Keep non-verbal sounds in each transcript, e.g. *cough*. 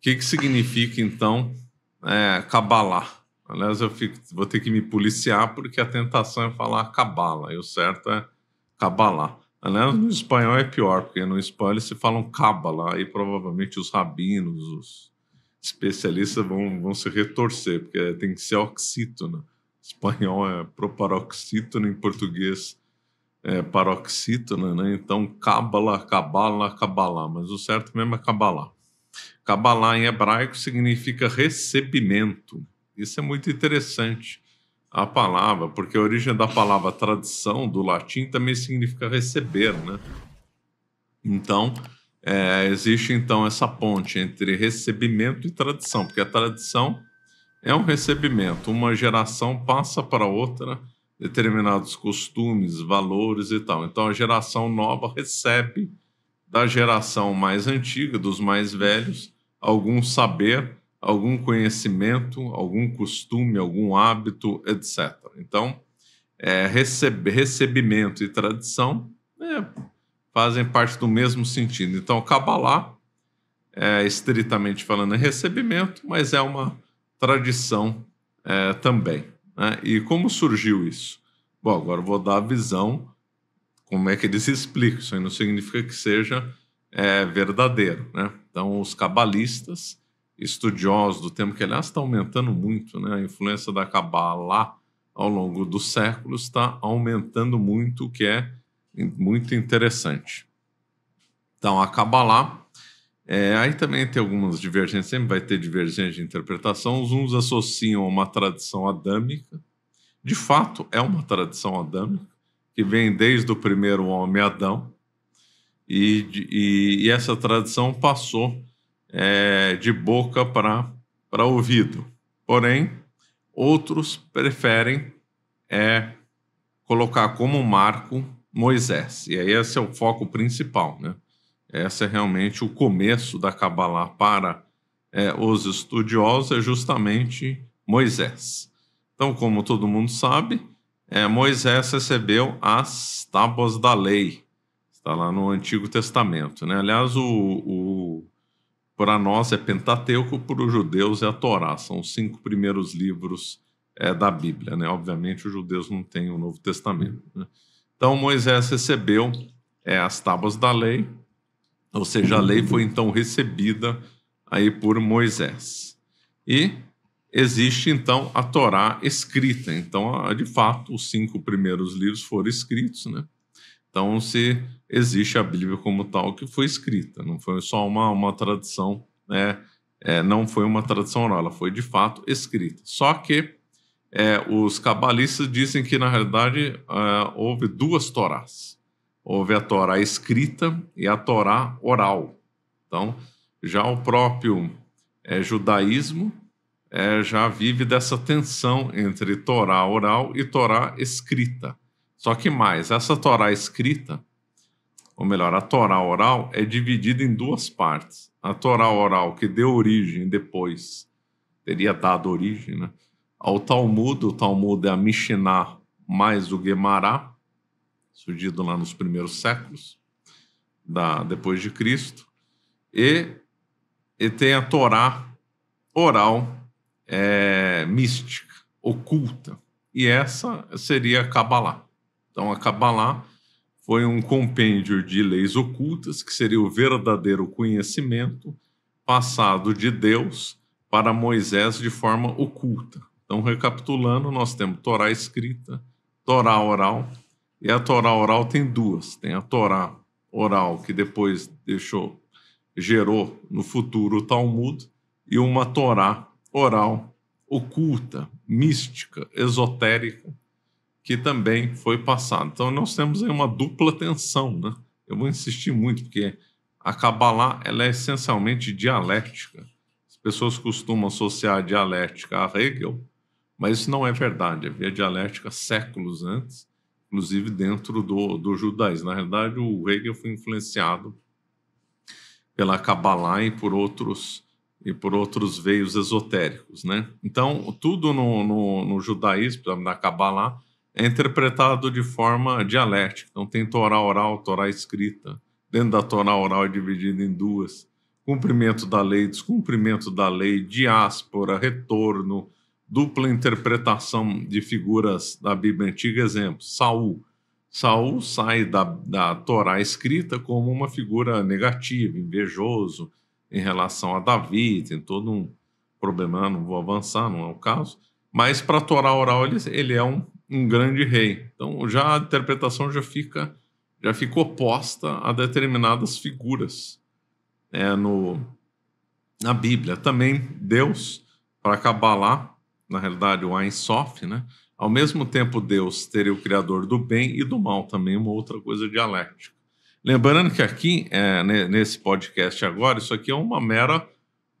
que, que significa, então, é, cabalar? Aliás, eu fico, vou ter que me policiar porque a tentação é falar cabala, e o certo é cabalar. Aliás, no espanhol é pior, porque no espanhol eles se falam cabala aí provavelmente os rabinos, os especialistas vão, vão se retorcer, porque tem que ser oxítona. Espanhol é proparoxítona, em português é paroxítona, né? Então, cabala, cabala, cabala, mas o certo mesmo é cabala. Kabbalah em hebraico significa recebimento. Isso é muito interessante, a palavra, porque a origem da palavra tradição do latim também significa receber, né? Então, é, existe então essa ponte entre recebimento e tradição, porque a tradição é um recebimento. Uma geração passa para outra determinados costumes, valores e tal. Então, a geração nova recebe da geração mais antiga, dos mais velhos, algum saber, algum conhecimento, algum costume, algum hábito, etc. Então, é, recebimento e tradição é, fazem parte do mesmo sentido. Então, Kabbalah, é, estritamente falando, é recebimento, mas é uma tradição é, também. Né? E como surgiu isso? Bom, agora vou dar a visão como é que eles explicam. Isso aí não significa que seja é, verdadeiro. Né? Então, os cabalistas, estudiosos do tema, que aliás está aumentando muito, né? a influência da Kabbalah ao longo dos séculos está aumentando muito, o que é muito interessante. Então, a Kabbalah. É, aí também tem algumas divergências, sempre vai ter divergência de interpretação. Os uns associam a uma tradição adâmica. De fato, é uma tradição adâmica que vem desde o primeiro homem, Adão, e, e, e essa tradição passou é, de boca para ouvido. Porém, outros preferem é, colocar como marco Moisés. E aí esse é o foco principal, né? Esse é realmente o começo da Kabbalah para é, os estudiosos, é justamente Moisés. Então, como todo mundo sabe, é, Moisés recebeu as tábuas da lei. Está lá no Antigo Testamento. Né? Aliás, o, o para nós é Pentateuco, para os judeus é a Torá. São os cinco primeiros livros é, da Bíblia. Né? Obviamente, os judeus não têm o Novo Testamento. Né? Então, Moisés recebeu é, as tábuas da lei, ou seja, a lei foi então recebida aí por Moisés. E existe então a Torá escrita. Então, de fato, os cinco primeiros livros foram escritos, né? Então, se existe a Bíblia como tal que foi escrita, não foi só uma, uma tradição, né? É, não foi uma tradição oral, ela foi de fato escrita. Só que é, os cabalistas dizem que, na realidade, é, houve duas Torás. Houve a Torá escrita e a Torá oral. Então, já o próprio é, judaísmo é, já vive dessa tensão entre Torá oral e Torá escrita. Só que mais, essa Torá escrita, ou melhor, a Torá oral é dividida em duas partes. A Torá oral que deu origem depois, teria dado origem, né? Ao Talmud, o Talmud é a Mishnah mais o Gemara, surgido lá nos primeiros séculos da depois de Cristo, e, e tem a Torá oral é, mística, oculta. E essa seria a Kabbalah. Então, a Kabbalah foi um compêndio de leis ocultas, que seria o verdadeiro conhecimento passado de Deus para Moisés de forma oculta. Então, recapitulando, nós temos Torá escrita, Torá oral, e a Torá oral tem duas: tem a Torá oral, que depois deixou, gerou no futuro o Talmud, e uma Torá oral, oculta, mística, esotérica, que também foi passada. Então nós temos aí uma dupla tensão, né? Eu vou insistir muito porque a Kabbalah ela é essencialmente dialética. As pessoas costumam associar a dialética a Hegel, mas isso não é verdade. Havia dialética séculos antes, inclusive dentro do, do judaísmo. Na realidade, o Hegel foi influenciado pela Kabbalah e por outros e por outros veios esotéricos, né? Então, tudo no, no, no judaísmo, na Kabbalah, é interpretado de forma dialética. Então, tem Torá oral, Torá escrita. Dentro da Torá oral é dividido em duas. Cumprimento da lei, descumprimento da lei, diáspora, retorno, dupla interpretação de figuras da Bíblia Antiga. Exemplo, Saul. Saul sai da, da Torá escrita como uma figura negativa, invejoso, em relação a Davi, tem todo um problema, não vou avançar, não é o caso. Mas para a Torá oral ele, ele é um, um grande rei. Então já a interpretação já fica já fica oposta a determinadas figuras é, no, na Bíblia. Também Deus, para acabar lá, na realidade o Ein Sof, né? ao mesmo tempo Deus teria o criador do bem e do mal, também uma outra coisa dialética. Lembrando que aqui, é, nesse podcast agora, isso aqui é uma mera,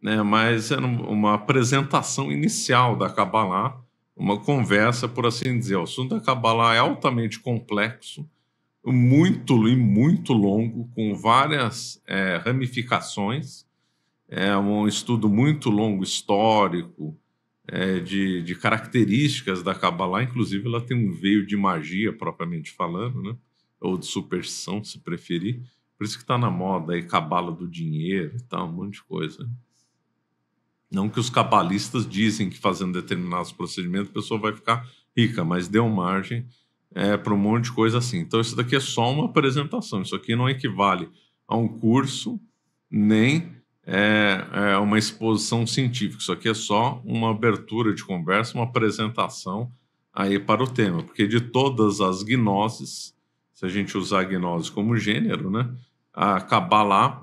né, mas é uma apresentação inicial da Kabbalah, uma conversa, por assim dizer. O assunto da Kabbalah é altamente complexo, muito e muito longo, com várias é, ramificações. É um estudo muito longo, histórico, é, de, de características da Kabbalah. Inclusive, ela tem um veio de magia, propriamente falando, né? ou de superstição, se preferir. Por isso que está na moda aí cabala do dinheiro e tal, um monte de coisa. Não que os cabalistas dizem que fazendo determinados procedimentos a pessoa vai ficar rica, mas deu margem é, para um monte de coisa assim. Então isso daqui é só uma apresentação. Isso aqui não equivale a um curso nem é, é uma exposição científica. Isso aqui é só uma abertura de conversa, uma apresentação aí para o tema, porque de todas as gnoses se a gente usar a gnose como gênero, né, a Kabbalah,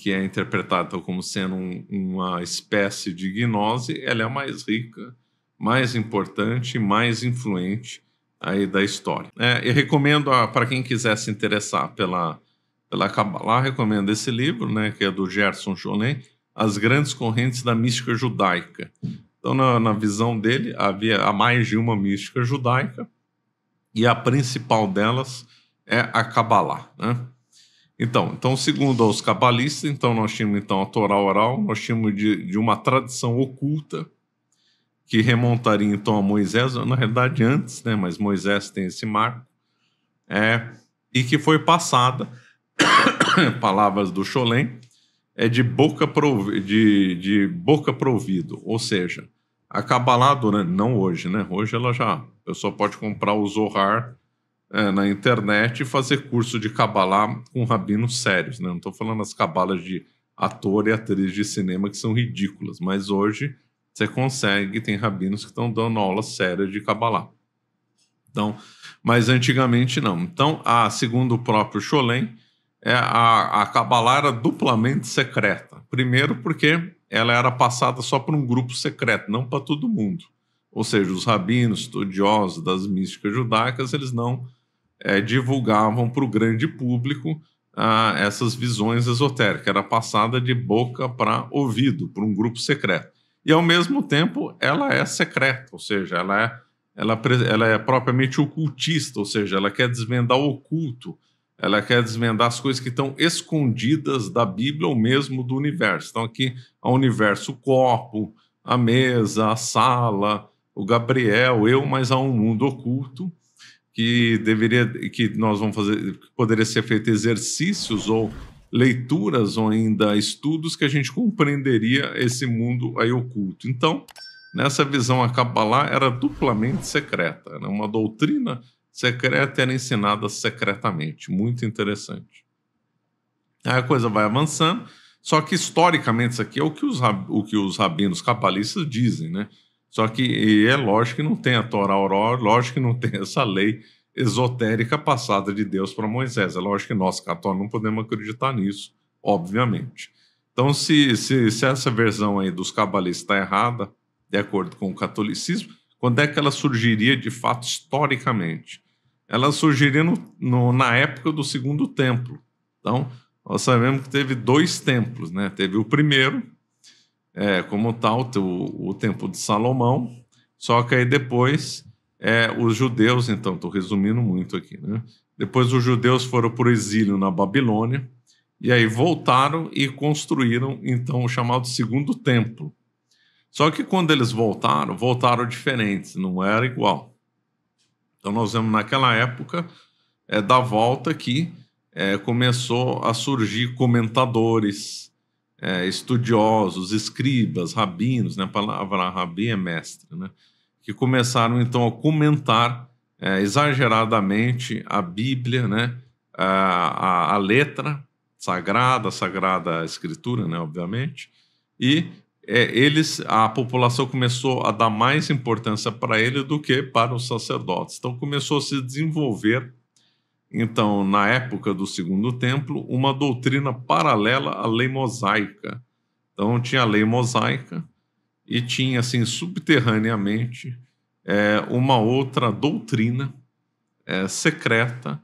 que é interpretada como sendo um, uma espécie de gnose, ela é a mais rica, mais importante, mais influente aí da história. É, eu recomendo para quem quiser se interessar pela pela Kabbalah, recomendo esse livro, né, que é do Gerson Jolin, As Grandes Correntes da Mística Judaica. Então, na, na visão dele, havia mais de uma mística judaica, e a principal delas é a Kabbalah, né? Então, então, segundo os cabalistas, então nós tínhamos então a Torá oral, nós tínhamos de, de uma tradição oculta que remontaria então a Moisés, na realidade antes, né? Mas Moisés tem esse marco, é, e que foi passada, *coughs* palavras do Cholém, é de boca pro, de, de boca provido, ou seja, acabar lá né? durante. Não hoje, né? Hoje ela já. A pessoa pode comprar o Zohar é, na internet e fazer curso de Kabbalah com rabinos sérios, né? Não estou falando as cabalas de ator e atriz de cinema que são ridículas, mas hoje você consegue, tem rabinos que estão dando aulas sérias de Kabbalah. Então, mas antigamente não. Então, a, segundo o próprio Cholem, é a, a Kabbalah era duplamente secreta. Primeiro porque ela era passada só para um grupo secreto, não para todo mundo. Ou seja, os rabinos, estudiosos das místicas judaicas, eles não é, divulgavam para o grande público ah, essas visões esotéricas. Era passada de boca para ouvido, por um grupo secreto. E, ao mesmo tempo, ela é secreta, ou seja, ela é, ela, ela é propriamente ocultista, ou seja, ela quer desvendar o oculto, ela quer desvendar as coisas que estão escondidas da Bíblia ou mesmo do universo. Então, aqui há o universo, o corpo, a mesa, a sala, o Gabriel, eu, mas há um mundo oculto que deveria, que nós vamos fazer, que poderia ser feito exercícios ou leituras ou ainda estudos que a gente compreenderia esse mundo aí oculto. Então, nessa visão, a Kabbalah era duplamente secreta, era uma doutrina secreta era ensinada secretamente. Muito interessante. Aí a coisa vai avançando, só que historicamente isso aqui é o que os, o que os rabinos cabalistas dizem, né? Só que é lógico que não tem a Torá Aurora, lógico que não *laughs* tem essa lei esotérica passada de Deus para Moisés. É lógico que nós, católicos, não podemos acreditar nisso, obviamente. Então, se, se, se essa versão aí dos cabalistas está errada, de acordo com o catolicismo, quando é que ela surgiria de fato historicamente? elas surgiram no, na época do segundo templo. Então, nós sabemos que teve dois templos, né? Teve o primeiro, é, como tal, o, o templo de Salomão, só que aí depois é, os judeus, então, estou resumindo muito aqui, né? Depois os judeus foram para o exílio na Babilônia, e aí voltaram e construíram, então, o chamado segundo templo. Só que quando eles voltaram, voltaram diferentes, não era igual. Então, nós vemos naquela época é, da volta que é, começou a surgir comentadores, é, estudiosos, escribas, rabinos, né? a palavra rabi é mestre, né? que começaram então a comentar é, exageradamente a Bíblia, né? a, a, a letra sagrada, a sagrada escritura, né? obviamente, e é, eles, a população começou a dar mais importância para ele do que para os sacerdotes. Então começou a se desenvolver, então na época do Segundo Templo, uma doutrina paralela à lei mosaica. Então tinha a lei mosaica e tinha assim subterraneamente é, uma outra doutrina é, secreta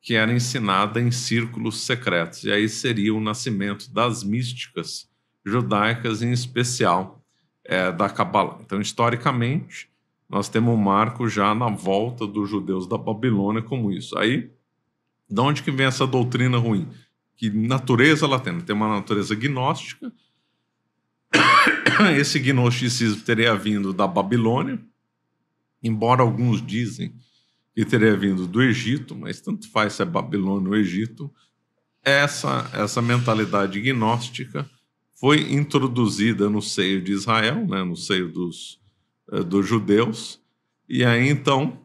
que era ensinada em círculos secretos. E aí seria o nascimento das místicas judaicas, em especial é, da Kabbalah. Então, historicamente, nós temos um marco já na volta dos judeus da Babilônia como isso. Aí, de onde que vem essa doutrina ruim? Que natureza ela tem? tem uma natureza gnóstica. *coughs* Esse gnosticismo teria vindo da Babilônia, embora alguns dizem que teria vindo do Egito, mas tanto faz se é Babilônia ou Egito. Essa, essa mentalidade gnóstica foi introduzida no seio de Israel, né, no seio dos, eh, dos judeus, e aí então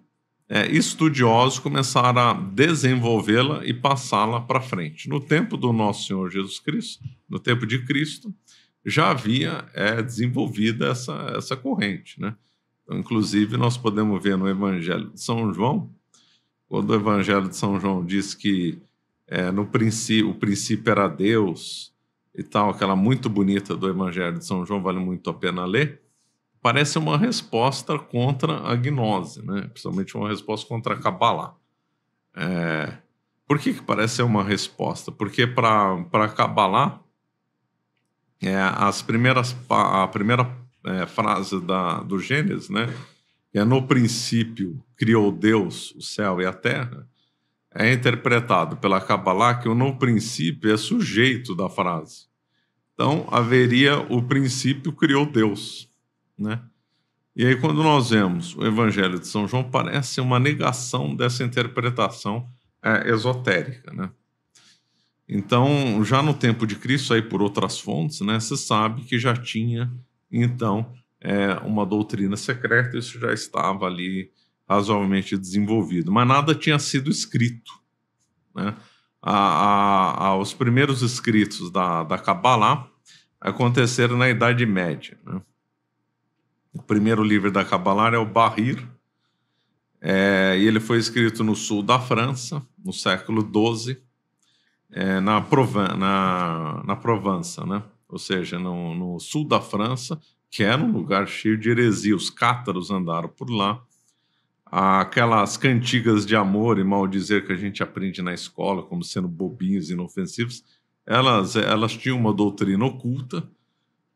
é, estudiosos começaram a desenvolvê-la e passá-la para frente. No tempo do nosso Senhor Jesus Cristo, no tempo de Cristo, já havia é, desenvolvida essa, essa corrente, né? Então, inclusive, nós podemos ver no Evangelho de São João, quando o Evangelho de São João diz que é, no princípio, o princípio era Deus, e tal, aquela muito bonita do Evangelho de São João, vale muito a pena ler, parece uma resposta contra a gnose, né? principalmente uma resposta contra a Kabbalah. É... Por que, que parece ser uma resposta? Porque para Kabbalah, é, as primeiras, a primeira é, frase da, do Gênesis, né? é no princípio criou Deus o céu e a terra, é interpretado pela Kabbalah que o no princípio é sujeito da frase. Então, haveria o princípio criou Deus, né? E aí, quando nós vemos o Evangelho de São João, parece uma negação dessa interpretação é, esotérica, né? Então, já no tempo de Cristo, aí por outras fontes, né, se sabe que já tinha, então, é, uma doutrina secreta, isso já estava ali razoavelmente desenvolvido, mas nada tinha sido escrito. Né? A, a, a, os primeiros escritos da, da Kabbalah aconteceram na Idade Média. Né? O primeiro livro da Kabbalah é o Bahir, é, e ele foi escrito no sul da França, no século XII, é, na, Provan na, na né? ou seja, no, no sul da França, que era um lugar cheio de heresia. Os cátaros andaram por lá aquelas cantigas de amor e maldizer que a gente aprende na escola como sendo bobinhos inofensivos, elas, elas tinham uma doutrina oculta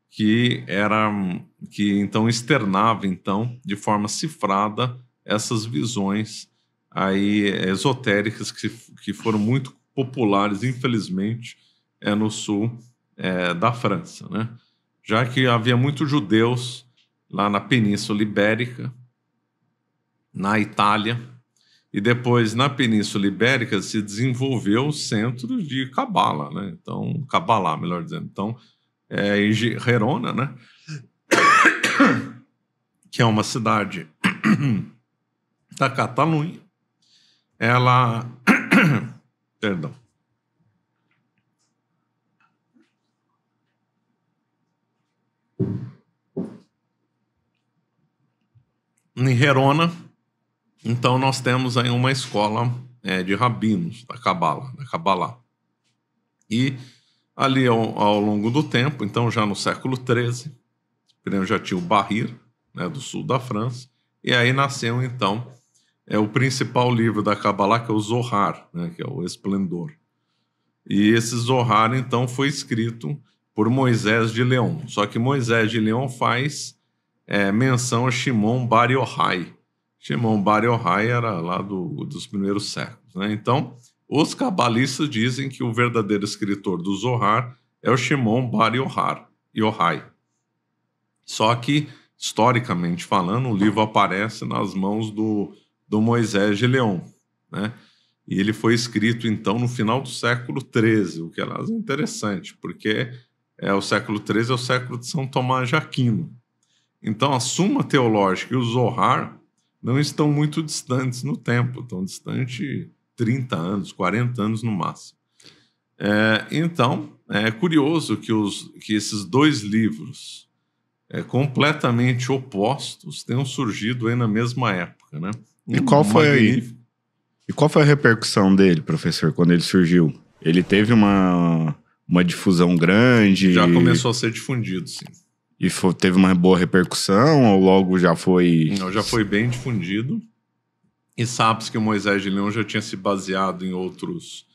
que era que então externava então de forma cifrada essas visões aí esotéricas que, que foram muito populares infelizmente é no sul é, da França, né? Já que havia muitos judeus lá na Península Ibérica na Itália, e depois na Península Ibérica se desenvolveu o centro de Cabala, né? Então, Cabalá, melhor dizendo. Então, é em Gerona, né? *coughs* que é uma cidade *coughs* da Catalunha. Ela *coughs* perdão. Em Gerona, então nós temos aí uma escola é, de rabinos da Cabala, da né, Cabalá. E ali ao, ao, longo do tempo, então já no século XIII, já tinha o Barir, né, do sul da França, e aí nasceu então é o principal livro da Kabbalah, que é o Zohar, né, que é o Esplendor. E esse Zohar, então, foi escrito por Moisés de Leão. Só que Moisés de Leão faz é, menção a Shimon Bar Yochai, Shimon Bar Yochai era lá do, dos primeiros séculos. Né? Então, os cabalistas dizem que o verdadeiro escritor do Zohar é o Shimon Bar Yochai. Yohai. Só que, historicamente falando, o livro aparece nas mãos do, do Moisés de Leão. Né? E ele foi escrito, então, no final do século XIII, o que é interessante, porque é o século XIII é o século de São Tomás de Aquino. Então, a Suma Teológica e o Zohar não estão muito distantes no tempo, estão distante 30 anos, 40 anos no máximo. É, então, é curioso que, os, que esses dois livros é, completamente opostos tenham surgido aí na mesma época, né? Um, e qual foi aí? E qual foi a repercussão dele, professor, quando ele surgiu? Ele teve uma, uma difusão grande? Já começou a ser difundido, sim. E foi, teve uma boa repercussão ou logo já foi. Não, já foi bem difundido. E sabe que o Moisés de Leão já tinha se baseado em outros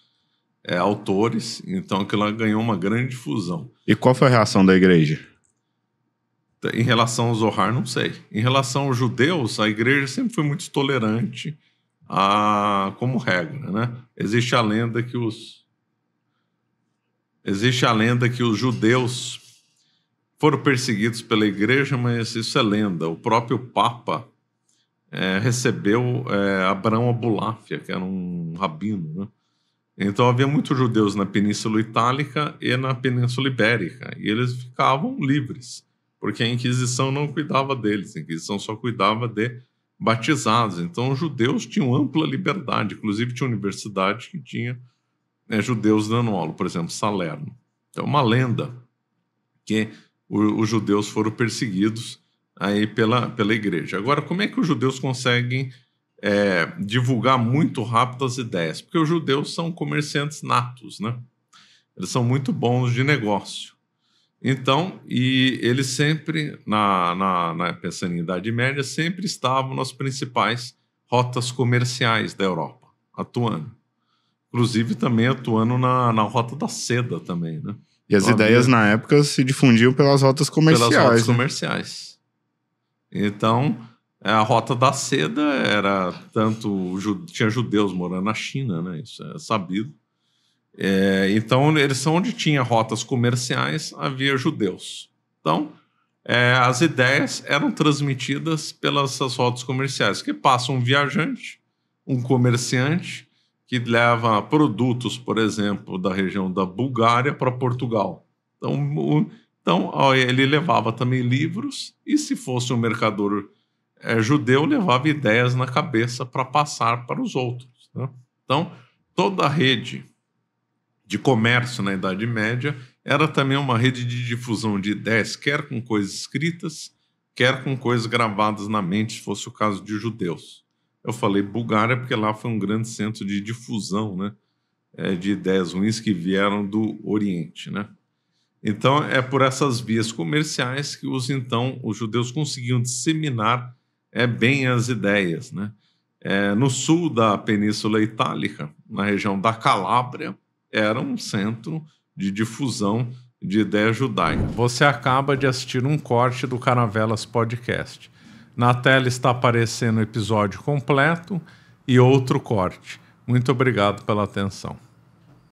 é, autores, então aquilo ganhou uma grande difusão. E qual foi a reação da igreja? Em relação ao Zohar, não sei. Em relação aos judeus, a igreja sempre foi muito tolerante a, como regra, né? Existe a lenda que os existe a lenda que os judeus foram perseguidos pela igreja, mas isso é lenda. O próprio Papa é, recebeu é, Abraão Abuláfia, que era um rabino. Né? Então havia muitos judeus na Península Itálica e na Península Ibérica, e eles ficavam livres, porque a Inquisição não cuidava deles, a Inquisição só cuidava de batizados. Então os judeus tinham ampla liberdade, inclusive tinha universidade que tinha né, judeus dando aula, por exemplo, Salerno. Então é uma lenda que os judeus foram perseguidos aí pela, pela igreja. Agora, como é que os judeus conseguem é, divulgar muito rápido as ideias? Porque os judeus são comerciantes natos, né? Eles são muito bons de negócio. Então, e eles sempre, na, na, na, pensando em Idade Média, sempre estavam nas principais rotas comerciais da Europa, atuando. Inclusive também atuando na, na rota da seda também, né? E as ideias na época se difundiam pelas rotas comerciais. Pelas rotas né? comerciais. Então, é, a rota da seda era tanto. Tinha judeus morando na China, né? Isso é sabido. É, então, eles são onde tinha rotas comerciais, havia judeus. Então, é, as ideias eram transmitidas pelas rotas comerciais, que passa um viajante, um comerciante, que leva produtos, por exemplo, da região da Bulgária para Portugal. Então, o, então, ele levava também livros, e se fosse um mercador é, judeu, levava ideias na cabeça para passar para os outros. Né? Então, toda a rede de comércio na Idade Média era também uma rede de difusão de ideias, quer com coisas escritas, quer com coisas gravadas na mente, se fosse o caso de judeus. Eu falei Bulgária porque lá foi um grande centro de difusão né, é, de ideias ruins que vieram do Oriente. Né? Então, é por essas vias comerciais que os então os judeus conseguiam disseminar é, bem as ideias. Né? É, no sul da Península Itálica, na região da Calábria, era um centro de difusão de ideia judaica. Você acaba de assistir um corte do Caravelas Podcast. Na tela está aparecendo o episódio completo e outro corte. Muito obrigado pela atenção.